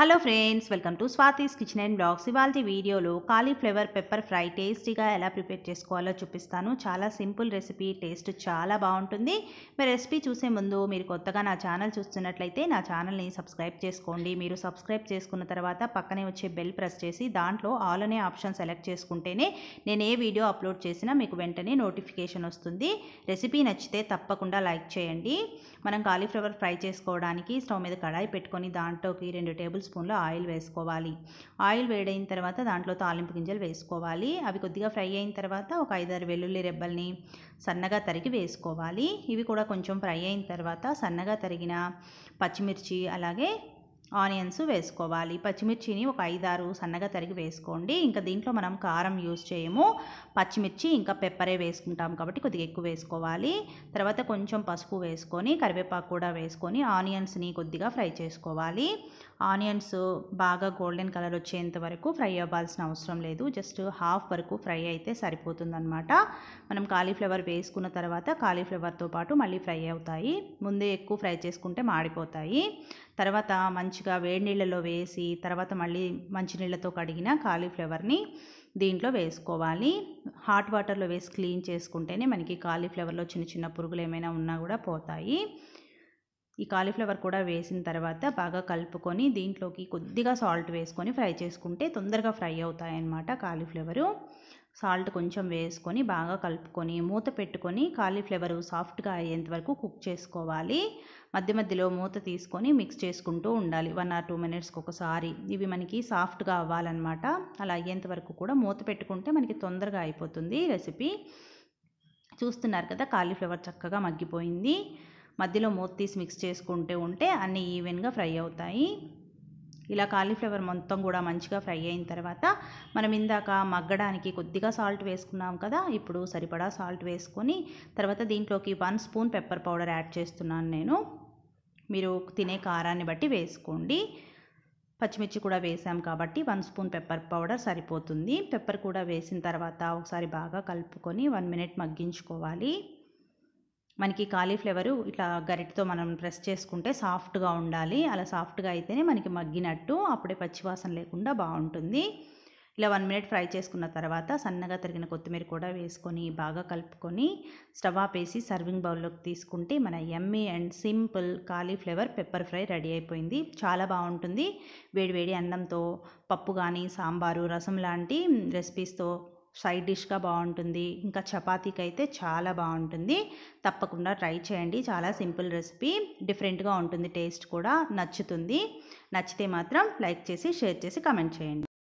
hello friends welcome to Swathi's kitchen and blogs ఇవాళ వీడియోలో cauliflower pepper fry టేస్టీగా ఎలా ప్రిపేర్ చేసుకోవాలో చూపిస్తాను చాలా సింపుల్ రెసిపీ టేస్ట్ చాలా బాగుంటుంది మీ రెసిపీ చూసే ముందు మీరు కొత్తగా నా ఛానల్ చూస్తున్నట్లయితే నా ఛానల్ని సబ్స్క్రైబ్ చేసుకోండి మీరు సబ్స్క్రైబ్ చేసుకున్న తర్వాత పక్కనే వచ్చే బెల్ ప్రెస్ చేసి దాంట్లో ఆల్ అనే ఆప్షన్ సెలెక్ట్ చేసుకుంటేనే నేను ఏ వీడియో అప్లోడ్ చేసినా మీకు వెంటనే నోటిఫికేషన్ వస్తుంది రెసిపీ నచ్చితే తప్పకుండా లైక్ చేయండి మనం కాలీఫ్లవర్ ఫ్రై చేసుకోవడానికి స్టవ్ మీద కడాయి పెట్టుకొని దాంట్లోకి రెండు టేబుల్స్ స్పూన్లో ఆయిల్ వేసుకోవాలి ఆయిల్ వేడైన తర్వాత దాంట్లో తాలింపు గింజలు వేసుకోవాలి అవి కొద్దిగా ఫ్రై అయిన తర్వాత ఒక ఐదారు వెల్లుల్లి రెబ్బల్ని సన్నగా తరిగి వేసుకోవాలి ఇవి కూడా కొంచెం ఫ్రై అయిన తర్వాత సన్నగా తరిగిన పచ్చిమిర్చి అలాగే ఆనియన్స్ వేసుకోవాలి పచ్చిమిర్చిని ఒక ఐదారు సన్నగా తరిగి వేసుకోండి ఇంకా దీంట్లో మనం కారం యూజ్ చేయము పచ్చిమిర్చి ఇంకా పెప్పరే వేసుకుంటాం కాబట్టి కొద్దిగా ఎక్కువ వేసుకోవాలి తర్వాత కొంచెం పసుపు వేసుకొని కరివేపాకు కూడా వేసుకొని ఆనియన్స్ని కొద్దిగా ఫ్రై చేసుకోవాలి ఆనియన్స్ బాగా గోల్డెన్ కలర్ వచ్చేంత వరకు ఫ్రై అవ్వాల్సిన అవసరం లేదు జస్ట్ హాఫ్ వరకు ఫ్రై అయితే సరిపోతుందనమాట మనం కాలీఫ్లవర్ వేసుకున్న తర్వాత కాలీఫ్లవర్తో పాటు మళ్ళీ ఫ్రై అవుతాయి ముందే ఎక్కువ ఫ్రై చేసుకుంటే మాడిపోతాయి తర్వాత మంచిగా వేడి నీళ్ళలో వేసి తర్వాత మళ్ళీ మంచినీళ్ళతో కడిగిన కాలీఫ్లవర్ని దీంట్లో వేసుకోవాలి హాట్ వాటర్లో వేసి క్లీన్ చేసుకుంటేనే మనకి కాలీఫ్లవర్లో చిన్న చిన్న పురుగులు ఏమైనా ఉన్నా కూడా పోతాయి ఈ కాలీఫ్లవర్ కూడా వేసిన తర్వాత బాగా కలుపుకొని దీంట్లోకి కొద్దిగా సాల్ట్ వేసుకొని ఫ్రై చేసుకుంటే తొందరగా ఫ్రై అవుతాయన్నమాట కాలీఫ్లవరు సాల్ట్ కొంచెం వేసుకొని బాగా కలుపుకొని మూత పెట్టుకొని కాలీఫ్లవర్ సాఫ్ట్గా అయ్యేంత వరకు కుక్ చేసుకోవాలి మధ్య మధ్యలో మూత తీసుకొని మిక్స్ చేసుకుంటూ ఉండాలి వన్ ఆర్ టూ మినిట్స్కి ఒకసారి ఇవి మనకి సాఫ్ట్గా అవ్వాలన్నమాట అలా అయ్యేంత వరకు కూడా మూత పెట్టుకుంటే మనకి తొందరగా అయిపోతుంది రెసిపీ చూస్తున్నారు కదా కాలీఫ్లవర్ చక్కగా మగ్గిపోయింది మధ్యలో మూత తీసి మిక్స్ చేసుకుంటూ ఉంటే అన్నీ ఈవెన్గా ఫ్రై అవుతాయి ఇలా కాలీఫ్లవర్ మొత్తం కూడా మంచిగా ఫ్రై అయిన తర్వాత మనం ఇందాక మగ్గడానికి కొద్దిగా సాల్ట్ వేసుకున్నాం కదా ఇప్పుడు సరిపడా సాల్ట్ వేసుకొని తర్వాత దీంట్లోకి one spoon pepper powder add చేస్తున్నాను నేను మీరు తినే కారాన్ని బట్టి వేసుకోండి పచ్చిమిర్చి కూడా వేసాం కాబట్టి వన్ స్పూన్ పెప్పర్ పౌడర్ సరిపోతుంది పెప్పర్ కూడా వేసిన తర్వాత ఒకసారి బాగా కలుపుకొని వన్ మినిట్ మగ్గించుకోవాలి మనకి కాలీఫ్లవరు ఇట్లా గరిటతో మనం ప్రెస్ చేసుకుంటే సాఫ్ట్గా ఉండాలి అలా సాఫ్ట్గా అయితేనే మనకి మగ్గినట్టు అప్పుడే పచ్చివాసన లేకుండా బాగుంటుంది ఇలా వన్ మినిట్ ఫ్రై చేసుకున్న తర్వాత సన్నగా తరిగిన కొత్తిమీర కూడా వేసుకొని బాగా కలుపుకొని స్టవ్ ఆపేసి సర్వింగ్ బౌల్లోకి తీసుకుంటే మన ఎమ్మీ and simple cauliflower pepper fry ready అయిపోయింది చాలా బాగుంటుంది వేడివేడి అన్నంతో పప్పు కానీ సాంబారు రసం లాంటి రెసిపీస్తో సైడ్ డిష్గా బాగుంటుంది ఇంకా చపాతీకి అయితే చాలా బాగుంటుంది తప్పకుండా ట్రై చేయండి చాలా సింపుల్ రెసిపీ డిఫరెంట్గా ఉంటుంది టేస్ట్ కూడా నచ్చుతుంది నచ్చితే మాత్రం లైక్ చేసి షేర్ చేసి కమెంట్ చేయండి